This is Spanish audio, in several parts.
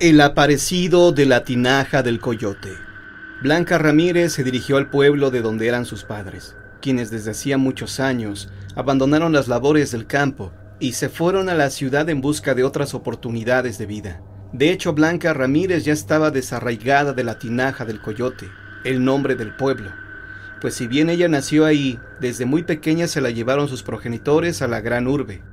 El aparecido de la tinaja del coyote. Blanca Ramírez se dirigió al pueblo de donde eran sus padres, quienes desde hacía muchos años abandonaron las labores del campo y se fueron a la ciudad en busca de otras oportunidades de vida. De hecho, Blanca Ramírez ya estaba desarraigada de la tinaja del coyote, el nombre del pueblo, pues si bien ella nació ahí, desde muy pequeña se la llevaron sus progenitores a la gran urbe,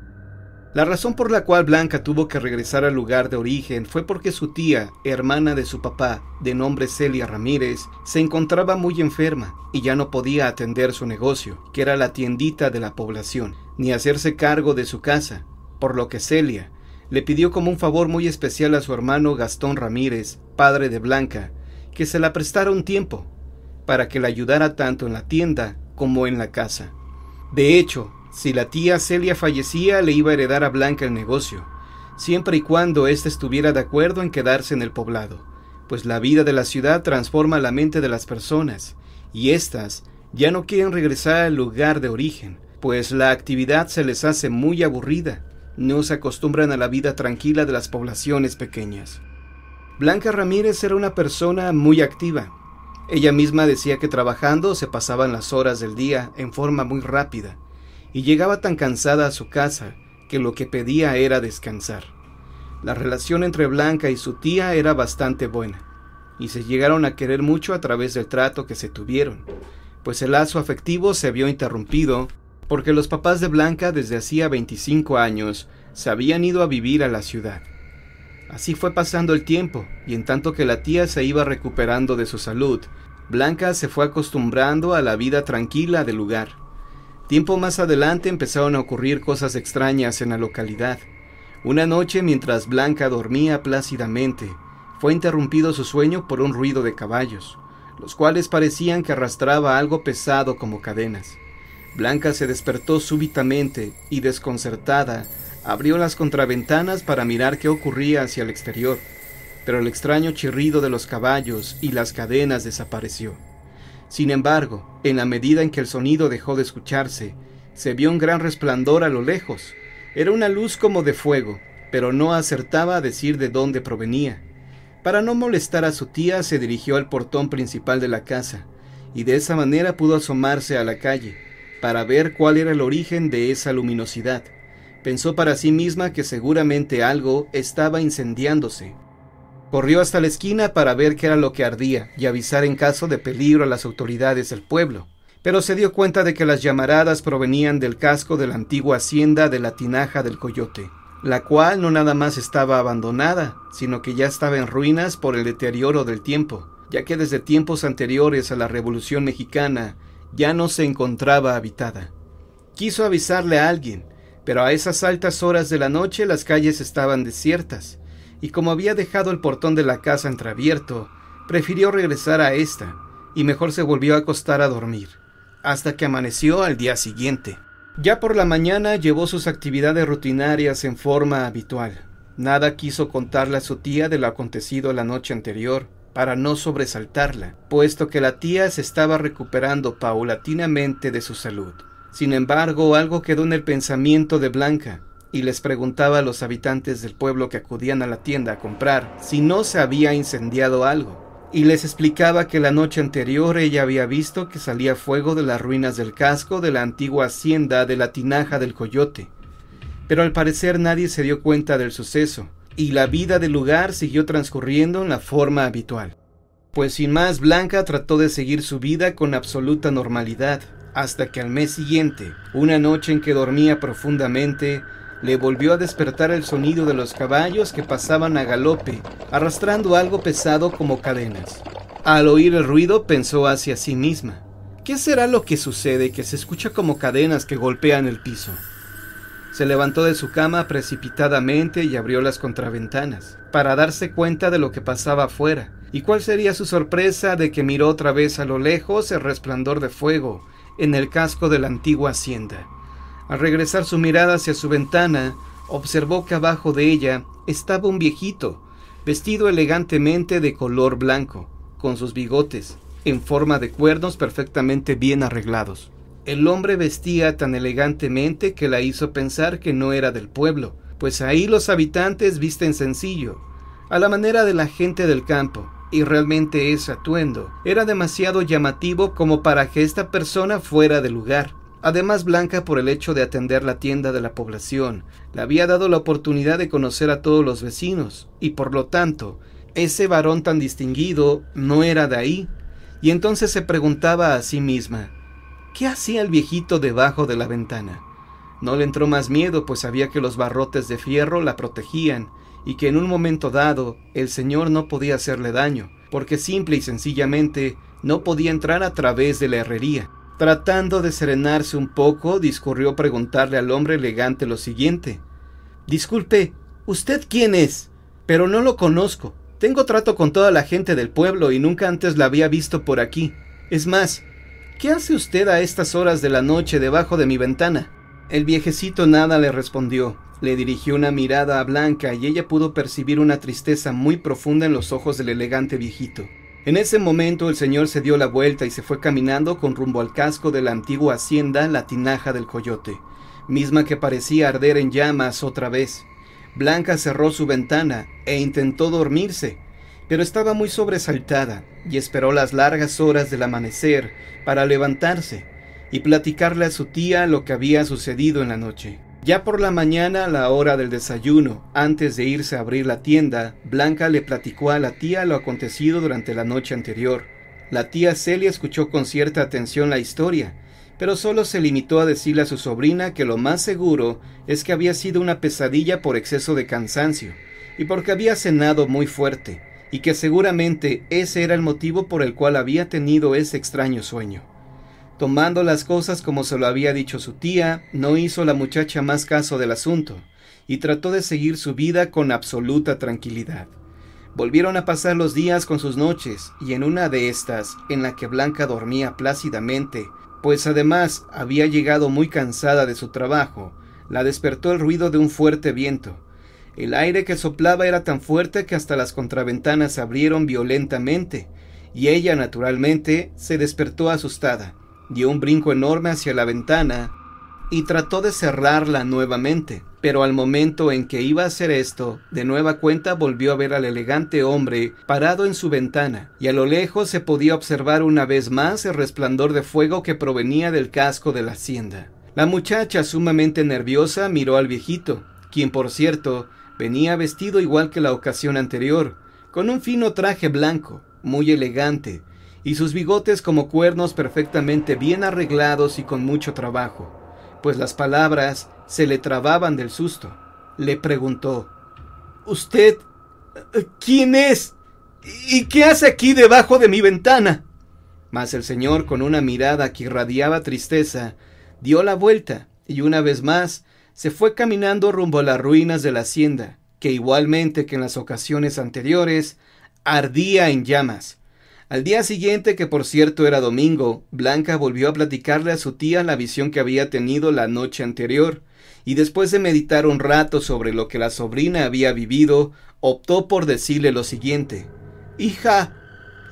la razón por la cual Blanca tuvo que regresar al lugar de origen fue porque su tía, hermana de su papá, de nombre Celia Ramírez, se encontraba muy enferma y ya no podía atender su negocio, que era la tiendita de la población, ni hacerse cargo de su casa, por lo que Celia le pidió como un favor muy especial a su hermano Gastón Ramírez, padre de Blanca, que se la prestara un tiempo, para que la ayudara tanto en la tienda como en la casa. De hecho, si la tía Celia fallecía, le iba a heredar a Blanca el negocio, siempre y cuando ésta estuviera de acuerdo en quedarse en el poblado, pues la vida de la ciudad transforma la mente de las personas, y éstas ya no quieren regresar al lugar de origen, pues la actividad se les hace muy aburrida, no se acostumbran a la vida tranquila de las poblaciones pequeñas. Blanca Ramírez era una persona muy activa. Ella misma decía que trabajando se pasaban las horas del día en forma muy rápida, y llegaba tan cansada a su casa que lo que pedía era descansar. La relación entre Blanca y su tía era bastante buena, y se llegaron a querer mucho a través del trato que se tuvieron, pues el lazo afectivo se vio interrumpido porque los papás de Blanca desde hacía 25 años se habían ido a vivir a la ciudad. Así fue pasando el tiempo, y en tanto que la tía se iba recuperando de su salud, Blanca se fue acostumbrando a la vida tranquila del lugar, Tiempo más adelante empezaron a ocurrir cosas extrañas en la localidad. Una noche, mientras Blanca dormía plácidamente, fue interrumpido su sueño por un ruido de caballos, los cuales parecían que arrastraba algo pesado como cadenas. Blanca se despertó súbitamente y desconcertada, abrió las contraventanas para mirar qué ocurría hacia el exterior, pero el extraño chirrido de los caballos y las cadenas desapareció. Sin embargo, en la medida en que el sonido dejó de escucharse, se vio un gran resplandor a lo lejos. Era una luz como de fuego, pero no acertaba a decir de dónde provenía. Para no molestar a su tía, se dirigió al portón principal de la casa, y de esa manera pudo asomarse a la calle, para ver cuál era el origen de esa luminosidad. Pensó para sí misma que seguramente algo estaba incendiándose, Corrió hasta la esquina para ver qué era lo que ardía y avisar en caso de peligro a las autoridades del pueblo, pero se dio cuenta de que las llamaradas provenían del casco de la antigua hacienda de la Tinaja del Coyote, la cual no nada más estaba abandonada, sino que ya estaba en ruinas por el deterioro del tiempo, ya que desde tiempos anteriores a la Revolución Mexicana ya no se encontraba habitada. Quiso avisarle a alguien, pero a esas altas horas de la noche las calles estaban desiertas, y como había dejado el portón de la casa entreabierto, prefirió regresar a esta, y mejor se volvió a acostar a dormir, hasta que amaneció al día siguiente. Ya por la mañana llevó sus actividades rutinarias en forma habitual. Nada quiso contarle a su tía de lo acontecido la noche anterior, para no sobresaltarla, puesto que la tía se estaba recuperando paulatinamente de su salud. Sin embargo, algo quedó en el pensamiento de Blanca, y les preguntaba a los habitantes del pueblo que acudían a la tienda a comprar si no se había incendiado algo, y les explicaba que la noche anterior ella había visto que salía fuego de las ruinas del casco de la antigua hacienda de la tinaja del coyote. Pero al parecer nadie se dio cuenta del suceso, y la vida del lugar siguió transcurriendo en la forma habitual. Pues sin más, Blanca trató de seguir su vida con absoluta normalidad, hasta que al mes siguiente, una noche en que dormía profundamente, le volvió a despertar el sonido de los caballos que pasaban a galope, arrastrando algo pesado como cadenas. Al oír el ruido pensó hacia sí misma. ¿Qué será lo que sucede que se escucha como cadenas que golpean el piso? Se levantó de su cama precipitadamente y abrió las contraventanas, para darse cuenta de lo que pasaba afuera, y cuál sería su sorpresa de que miró otra vez a lo lejos el resplandor de fuego en el casco de la antigua hacienda. Al regresar su mirada hacia su ventana, observó que abajo de ella estaba un viejito, vestido elegantemente de color blanco, con sus bigotes, en forma de cuernos perfectamente bien arreglados. El hombre vestía tan elegantemente que la hizo pensar que no era del pueblo, pues ahí los habitantes visten sencillo, a la manera de la gente del campo, y realmente ese atuendo era demasiado llamativo como para que esta persona fuera del lugar. Además, Blanca, por el hecho de atender la tienda de la población, le había dado la oportunidad de conocer a todos los vecinos, y por lo tanto, ese varón tan distinguido no era de ahí. Y entonces se preguntaba a sí misma, ¿qué hacía el viejito debajo de la ventana? No le entró más miedo, pues sabía que los barrotes de fierro la protegían, y que en un momento dado el Señor no podía hacerle daño, porque simple y sencillamente no podía entrar a través de la herrería. Tratando de serenarse un poco, discurrió preguntarle al hombre elegante lo siguiente. Disculpe, ¿usted quién es? Pero no lo conozco. Tengo trato con toda la gente del pueblo y nunca antes la había visto por aquí. Es más, ¿qué hace usted a estas horas de la noche debajo de mi ventana? El viejecito nada le respondió. Le dirigió una mirada a Blanca y ella pudo percibir una tristeza muy profunda en los ojos del elegante viejito. En ese momento el señor se dio la vuelta y se fue caminando con rumbo al casco de la antigua hacienda La Tinaja del Coyote, misma que parecía arder en llamas otra vez. Blanca cerró su ventana e intentó dormirse, pero estaba muy sobresaltada y esperó las largas horas del amanecer para levantarse y platicarle a su tía lo que había sucedido en la noche. Ya por la mañana, a la hora del desayuno, antes de irse a abrir la tienda, Blanca le platicó a la tía lo acontecido durante la noche anterior. La tía Celia escuchó con cierta atención la historia, pero solo se limitó a decirle a su sobrina que lo más seguro es que había sido una pesadilla por exceso de cansancio, y porque había cenado muy fuerte, y que seguramente ese era el motivo por el cual había tenido ese extraño sueño. Tomando las cosas como se lo había dicho su tía, no hizo la muchacha más caso del asunto, y trató de seguir su vida con absoluta tranquilidad. Volvieron a pasar los días con sus noches, y en una de estas, en la que Blanca dormía plácidamente, pues además había llegado muy cansada de su trabajo, la despertó el ruido de un fuerte viento. El aire que soplaba era tan fuerte que hasta las contraventanas se abrieron violentamente, y ella naturalmente se despertó asustada dio un brinco enorme hacia la ventana y trató de cerrarla nuevamente, pero al momento en que iba a hacer esto, de nueva cuenta volvió a ver al elegante hombre parado en su ventana, y a lo lejos se podía observar una vez más el resplandor de fuego que provenía del casco de la hacienda. La muchacha, sumamente nerviosa, miró al viejito, quien por cierto venía vestido igual que la ocasión anterior, con un fino traje blanco, muy elegante, y sus bigotes como cuernos perfectamente bien arreglados y con mucho trabajo, pues las palabras se le trababan del susto. Le preguntó, ¿Usted eh, quién es? ¿Y qué hace aquí debajo de mi ventana? Mas el señor, con una mirada que irradiaba tristeza, dio la vuelta y una vez más se fue caminando rumbo a las ruinas de la hacienda, que igualmente que en las ocasiones anteriores, ardía en llamas al día siguiente, que por cierto era domingo, Blanca volvió a platicarle a su tía la visión que había tenido la noche anterior, y después de meditar un rato sobre lo que la sobrina había vivido, optó por decirle lo siguiente. Hija,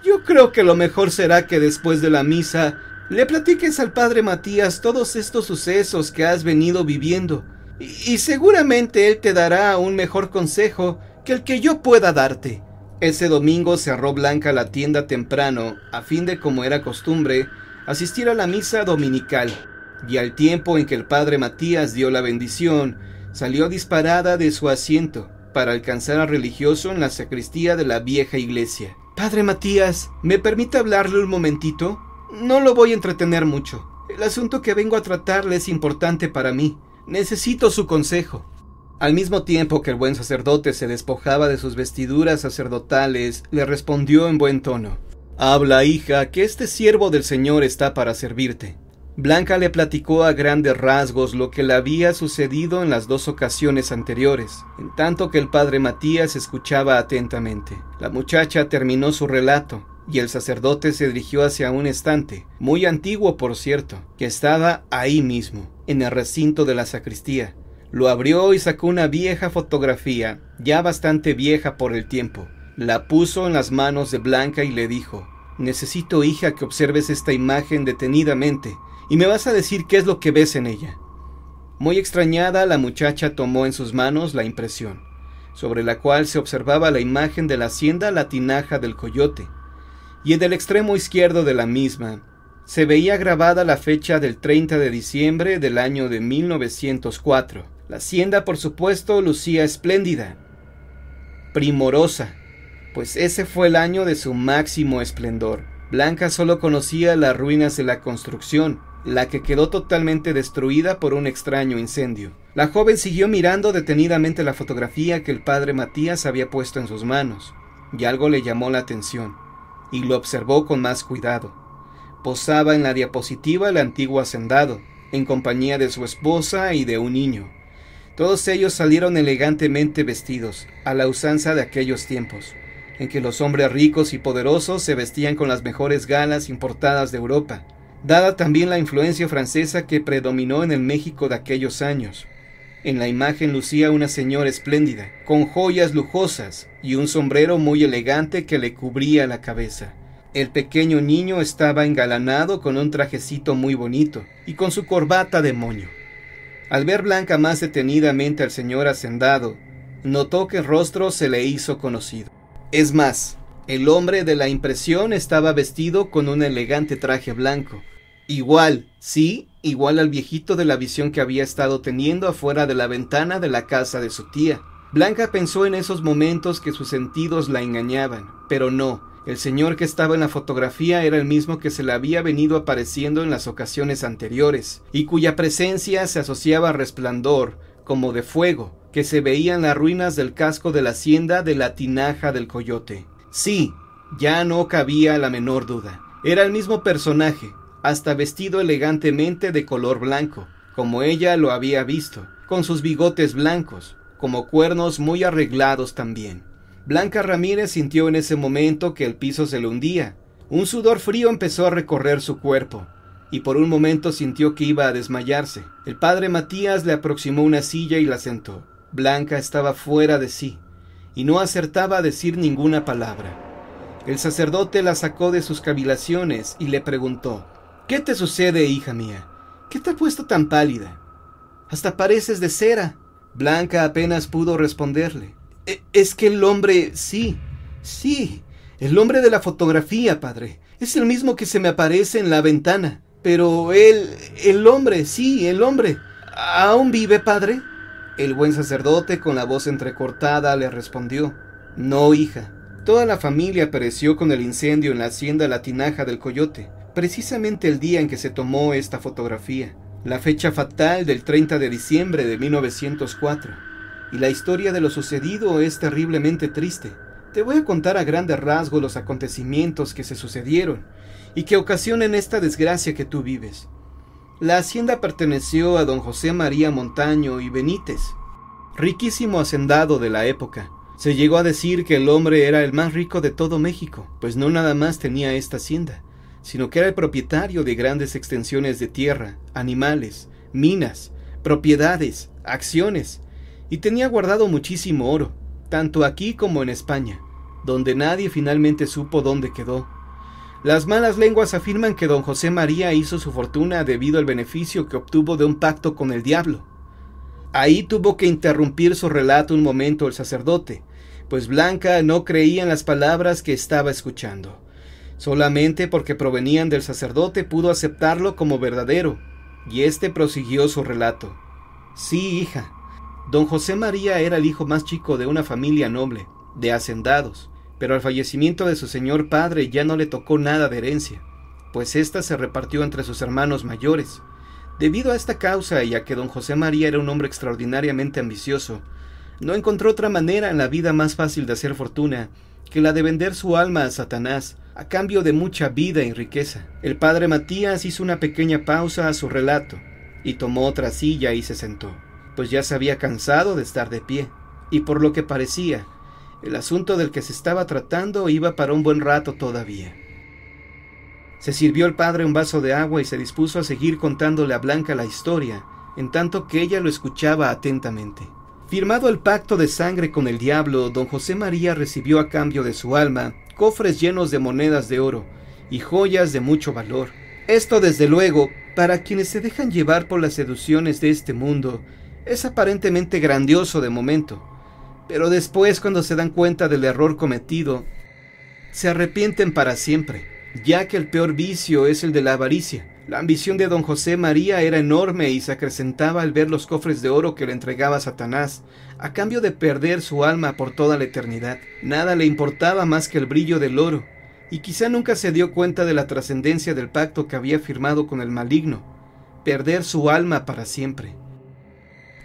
yo creo que lo mejor será que después de la misa le platiques al padre Matías todos estos sucesos que has venido viviendo, y, seguramente él te dará un mejor consejo que el que yo pueda darte. Ese domingo cerró Blanca la tienda temprano, a fin de, como era costumbre, asistir a la misa dominical, y al tiempo en que el padre Matías dio la bendición, salió disparada de su asiento para alcanzar al religioso en la sacristía de la vieja iglesia. Padre Matías, ¿me permite hablarle un momentito? No lo voy a entretener mucho. El asunto que vengo a tratarle es importante para mí. Necesito su consejo. Al mismo tiempo que el buen sacerdote se despojaba de sus vestiduras sacerdotales, le respondió en buen tono, Habla, hija, que este siervo del Señor está para servirte. Blanca le platicó a grandes rasgos lo que le había sucedido en las dos ocasiones anteriores, en tanto que el padre Matías escuchaba atentamente. La muchacha terminó su relato, y el sacerdote se dirigió hacia un estante, muy antiguo por cierto, que estaba ahí mismo, en el recinto de la sacristía. Lo abrió y sacó una vieja fotografía, ya bastante vieja por el tiempo. La puso en las manos de Blanca y le dijo, Necesito, hija, que observes esta imagen detenidamente y me vas a decir qué es lo que ves en ella. Muy extrañada, la muchacha tomó en sus manos la impresión, sobre la cual se observaba la imagen de la hacienda La Tinaja del Coyote, y en el extremo izquierdo de la misma se veía grabada la fecha del 30 de diciembre del año de 1904. La hacienda, por supuesto, lucía espléndida, primorosa, pues ese fue el año de su máximo esplendor. Blanca solo conocía las ruinas de la construcción, la que quedó totalmente destruida por un extraño incendio. La joven siguió mirando detenidamente la fotografía que el padre Matías había puesto en sus manos, y algo le llamó la atención, y lo observó con más cuidado. Posaba en la diapositiva el antiguo hacendado, en compañía de su esposa y de un niño. Todos ellos salieron elegantemente vestidos, a la usanza de aquellos tiempos, en que los hombres ricos y poderosos se vestían con las mejores galas importadas de Europa, dada también la influencia francesa que predominó en el México de aquellos años. En la imagen lucía una señora espléndida, con joyas lujosas y un sombrero muy elegante que le cubría la cabeza. El pequeño niño estaba engalanado con un trajecito muy bonito y con su corbata de moño. Al ver Blanca más detenidamente al señor hacendado, notó que el rostro se le hizo conocido. Es más, el hombre de la impresión estaba vestido con un elegante traje blanco. Igual, sí, igual al viejito de la visión que había estado teniendo afuera de la ventana de la casa de su tía. Blanca pensó en esos momentos que sus sentidos la engañaban, pero no, el señor que estaba en la fotografía era el mismo que se le había venido apareciendo en las ocasiones anteriores, y cuya presencia se asociaba a resplandor, como de fuego, que se veía en las ruinas del casco de la hacienda de la tinaja del coyote. Sí, ya no cabía la menor duda. Era el mismo personaje, hasta vestido elegantemente de color blanco, como ella lo había visto, con sus bigotes blancos, como cuernos muy arreglados también. Blanca Ramírez sintió en ese momento que el piso se le hundía. Un sudor frío empezó a recorrer su cuerpo, y por un momento sintió que iba a desmayarse. El padre Matías le aproximó una silla y la sentó. Blanca estaba fuera de sí, y no acertaba a decir ninguna palabra. El sacerdote la sacó de sus cavilaciones y le preguntó, ¿Qué te sucede, hija mía? ¿Qué te ha puesto tan pálida? Hasta pareces de cera. Blanca apenas pudo responderle. E, es que el hombre, sí, sí, el hombre de la fotografía, padre, es el mismo que se me aparece en la ventana. Pero él, el hombre, sí, el hombre, ¿aún vive, padre? El buen sacerdote, con la voz entrecortada, le respondió, No, hija. Toda la familia pereció con el incendio en la hacienda latinaja del Coyote, precisamente el día en que se tomó esta fotografía, la fecha fatal del 30 de diciembre de 1904 y la historia de lo sucedido es terriblemente triste. Te voy a contar a grandes rasgos los acontecimientos que se sucedieron y que ocasionan esta desgracia que tú vives. La hacienda perteneció a don José María Montaño y Benítez, riquísimo hacendado de la época. Se llegó a decir que el hombre era el más rico de todo México, pues no nada más tenía esta hacienda, sino que era el propietario de grandes extensiones de tierra, animales, minas, propiedades, acciones, y tenía guardado muchísimo oro, tanto aquí como en España, donde nadie finalmente supo dónde quedó. Las malas lenguas afirman que don José María hizo su fortuna debido al beneficio que obtuvo de un pacto con el diablo. Ahí tuvo que interrumpir su relato un momento el sacerdote, pues Blanca no creía en las palabras que estaba escuchando. Solamente porque provenían del sacerdote pudo aceptarlo como verdadero, y éste prosiguió su relato. Sí, hija, Don José María era el hijo más chico de una familia noble, de hacendados, pero al fallecimiento de su señor padre ya no le tocó nada de herencia, pues ésta se repartió entre sus hermanos mayores. Debido a esta causa y a que don José María era un hombre extraordinariamente ambicioso, no encontró otra manera en la vida más fácil de hacer fortuna que la de vender su alma a Satanás, a cambio de mucha vida y riqueza. El padre Matías hizo una pequeña pausa a su relato, y tomó otra silla y se sentó pues ya se había cansado de estar de pie, y por lo que parecía, el asunto del que se estaba tratando iba para un buen rato todavía. Se sirvió el padre un vaso de agua y se dispuso a seguir contándole a Blanca la historia, en tanto que ella lo escuchaba atentamente. Firmado el pacto de sangre con el diablo, don José María recibió a cambio de su alma cofres llenos de monedas de oro y joyas de mucho valor. Esto desde luego, para quienes se dejan llevar por las seducciones de este mundo, es aparentemente grandioso de momento, pero después cuando se dan cuenta del error cometido, se arrepienten para siempre, ya que el peor vicio es el de la avaricia. La ambición de don José María era enorme y se acrecentaba al ver los cofres de oro que le entregaba Satanás, a cambio de perder su alma por toda la eternidad. Nada le importaba más que el brillo del oro, y quizá nunca se dio cuenta de la trascendencia del pacto que había firmado con el maligno, perder su alma para siempre.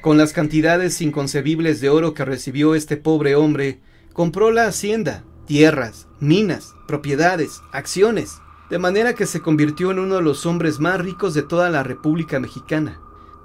Con las cantidades inconcebibles de oro que recibió este pobre hombre, compró la hacienda, tierras, minas, propiedades, acciones, de manera que se convirtió en uno de los hombres más ricos de toda la República Mexicana.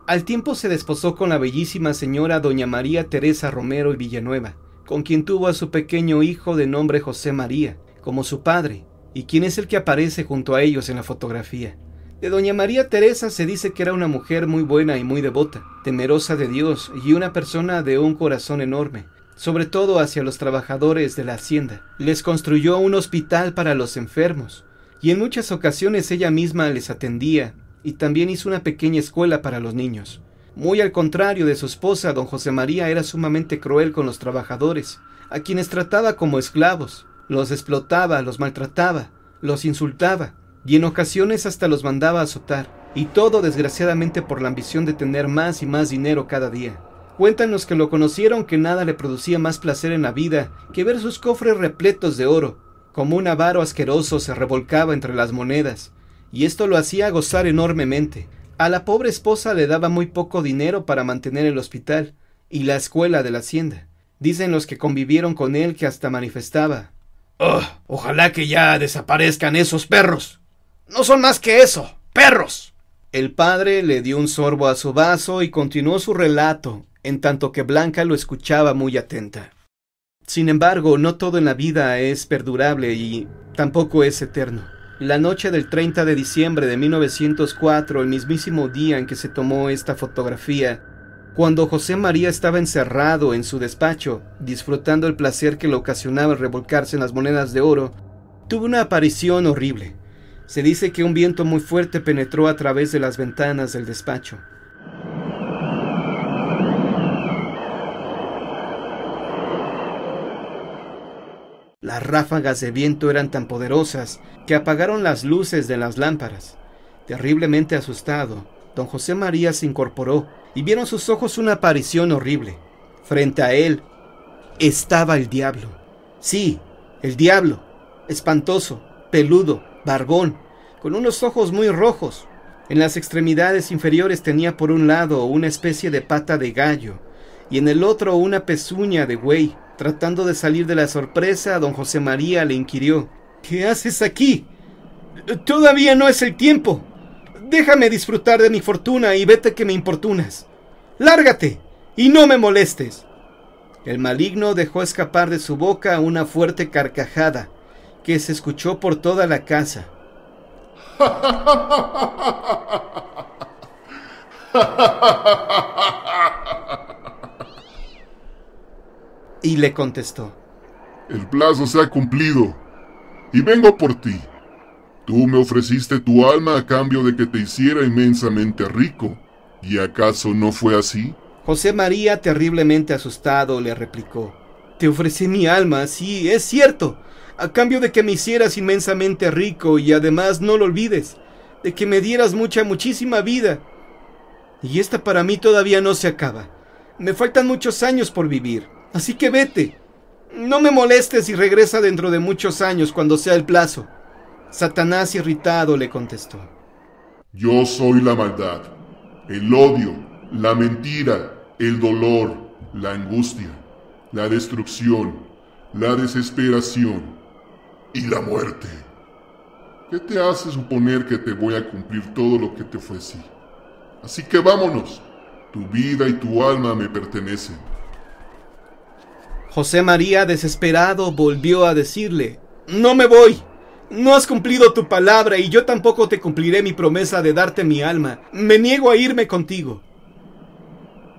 Al tiempo se desposó con la bellísima señora doña María Teresa Romero y Villanueva, con quien tuvo a su pequeño hijo de nombre José María, como su padre, y quien es el que aparece junto a ellos en la fotografía. De doña María Teresa se dice que era una mujer muy buena y muy devota, temerosa de Dios y una persona de un corazón enorme, sobre todo hacia los trabajadores de la hacienda. Les construyó un hospital para los enfermos, y en muchas ocasiones ella misma les atendía, y también hizo una pequeña escuela para los niños. Muy al contrario de su esposa, don José María era sumamente cruel con los trabajadores, a quienes trataba como esclavos, los explotaba, los maltrataba, los insultaba, y en ocasiones hasta los mandaba azotar, y todo desgraciadamente por la ambición de tener más y más dinero cada día. Cuentan los que lo conocieron que nada le producía más placer en la vida que ver sus cofres repletos de oro, como un avaro asqueroso se revolcaba entre las monedas, y esto lo hacía gozar enormemente. A la pobre esposa le daba muy poco dinero para mantener el hospital y la escuela de la hacienda. Dicen los que convivieron con él que hasta manifestaba. Oh, ojalá que ya desaparezcan esos perros no son más que eso, perros. El padre le dio un sorbo a su vaso y continuó su relato, en tanto que Blanca lo escuchaba muy atenta. Sin embargo, no todo en la vida es perdurable y tampoco es eterno. La noche del 30 de diciembre de 1904, el mismísimo día en que se tomó esta fotografía, cuando José María estaba encerrado en su despacho, disfrutando el placer que le ocasionaba revolcarse en las monedas de oro, tuvo una aparición horrible. Se dice que un viento muy fuerte penetró a través de las ventanas del despacho. Las ráfagas de viento eran tan poderosas que apagaron las luces de las lámparas. Terriblemente asustado, don José María se incorporó y vieron sus ojos una aparición horrible. Frente a él estaba el diablo. Sí, el diablo, espantoso, peludo, barbón, con unos ojos muy rojos. En las extremidades inferiores tenía por un lado una especie de pata de gallo y en el otro una pezuña de güey Tratando de salir de la sorpresa, don José María le inquirió ¿Qué haces aquí? Todavía no es el tiempo. Déjame disfrutar de mi fortuna y vete que me importunas. Lárgate y no me molestes. El maligno dejó escapar de su boca una fuerte carcajada que se escuchó por toda la casa. Y le contestó. El plazo se ha cumplido y vengo por ti. Tú me ofreciste tu alma a cambio de que te hiciera inmensamente rico. ¿Y acaso no fue así? José María, terriblemente asustado, le replicó. Te ofrecí mi alma, sí, es cierto, a cambio de que me hicieras inmensamente rico y además no lo olvides, de que me dieras mucha, muchísima vida. Y esta para mí todavía no se acaba. Me faltan muchos años por vivir, así que vete. No me molestes y regresa dentro de muchos años cuando sea el plazo. Satanás irritado le contestó. Yo soy la maldad, el odio, la mentira, el dolor, la angustia la destrucción, la desesperación y la muerte. ¿Qué te hace suponer que te voy a cumplir todo lo que te así? Así que vámonos. Tu vida y tu alma me pertenecen. José María, desesperado, volvió a decirle, No me voy. No has cumplido tu palabra y yo tampoco te cumpliré mi promesa de darte mi alma. Me niego a irme contigo.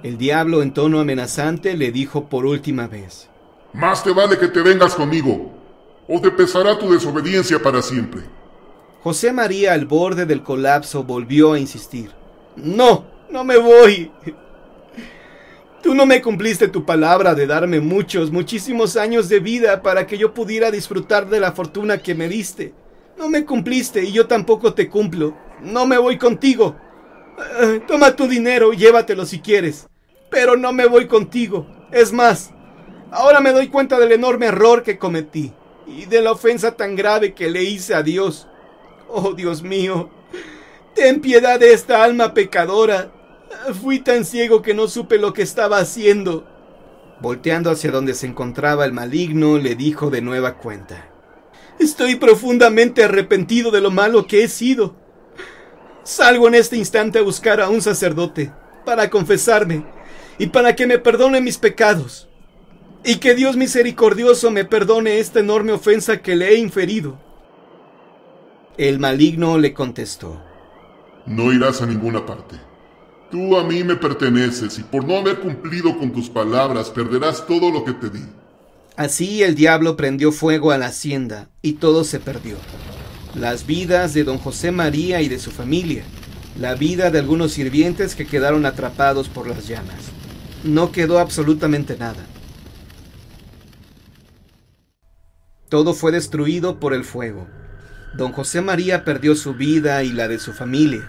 El diablo en tono amenazante le dijo por última vez. Más te vale que te vengas conmigo, o te pesará tu desobediencia para siempre. José María al borde del colapso volvió a insistir. No, no me voy. Tú no me cumpliste tu palabra de darme muchos, muchísimos años de vida para que yo pudiera disfrutar de la fortuna que me diste. No me cumpliste y yo tampoco te cumplo. No me voy contigo. Eh, toma tu dinero y llévatelo si quieres. Pero no me voy contigo. Es más, ahora me doy cuenta del enorme error que cometí y de la ofensa tan grave que le hice a Dios. Oh Dios mío, ten piedad de esta alma pecadora. Fui tan ciego que no supe lo que estaba haciendo. Volteando hacia donde se encontraba el maligno, le dijo de nueva cuenta. Estoy profundamente arrepentido de lo malo que he sido. Salgo en este instante a buscar a un sacerdote para confesarme y para que me perdone mis pecados y que Dios misericordioso me perdone esta enorme ofensa que le he inferido. El maligno le contestó, No irás a ninguna parte. Tú a mí me perteneces y por no haber cumplido con tus palabras perderás todo lo que te di. Así el diablo prendió fuego a la hacienda y todo se perdió las vidas de don José María y de su familia, la vida de algunos sirvientes que quedaron atrapados por las llamas. No quedó absolutamente nada. Todo fue destruido por el fuego. Don José María perdió su vida y la de su familia.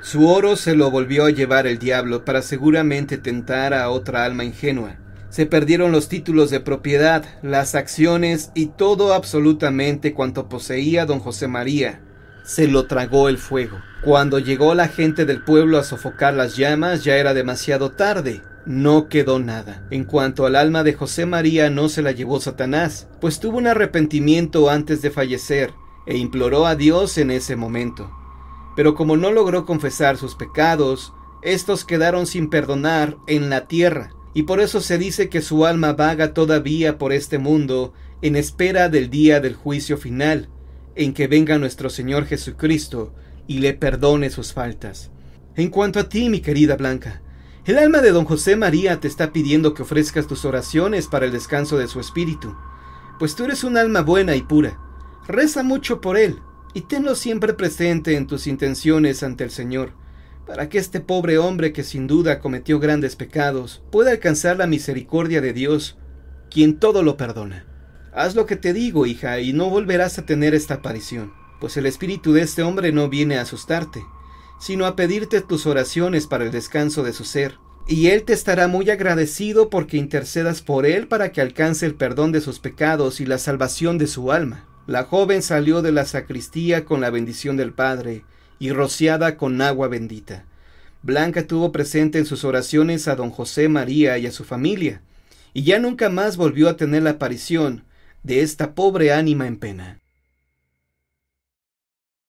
Su oro se lo volvió a llevar el diablo para seguramente tentar a otra alma ingenua. Se perdieron los títulos de propiedad, las acciones y todo absolutamente cuanto poseía don José María. Se lo tragó el fuego. Cuando llegó la gente del pueblo a sofocar las llamas ya era demasiado tarde. No quedó nada. En cuanto al alma de José María no se la llevó Satanás, pues tuvo un arrepentimiento antes de fallecer e imploró a Dios en ese momento. Pero como no logró confesar sus pecados, estos quedaron sin perdonar en la tierra y por eso se dice que su alma vaga todavía por este mundo en espera del día del juicio final, en que venga nuestro Señor Jesucristo y le perdone sus faltas. En cuanto a ti, mi querida Blanca, el alma de don José María te está pidiendo que ofrezcas tus oraciones para el descanso de su espíritu, pues tú eres un alma buena y pura. Reza mucho por él y tenlo siempre presente en tus intenciones ante el Señor para que este pobre hombre que sin duda cometió grandes pecados pueda alcanzar la misericordia de Dios, quien todo lo perdona. Haz lo que te digo, hija, y no volverás a tener esta aparición, pues el espíritu de este hombre no viene a asustarte, sino a pedirte tus oraciones para el descanso de su ser, y él te estará muy agradecido porque intercedas por él para que alcance el perdón de sus pecados y la salvación de su alma. La joven salió de la sacristía con la bendición del Padre, y rociada con agua bendita. Blanca tuvo presente en sus oraciones a don José María y a su familia, y ya nunca más volvió a tener la aparición de esta pobre ánima en pena.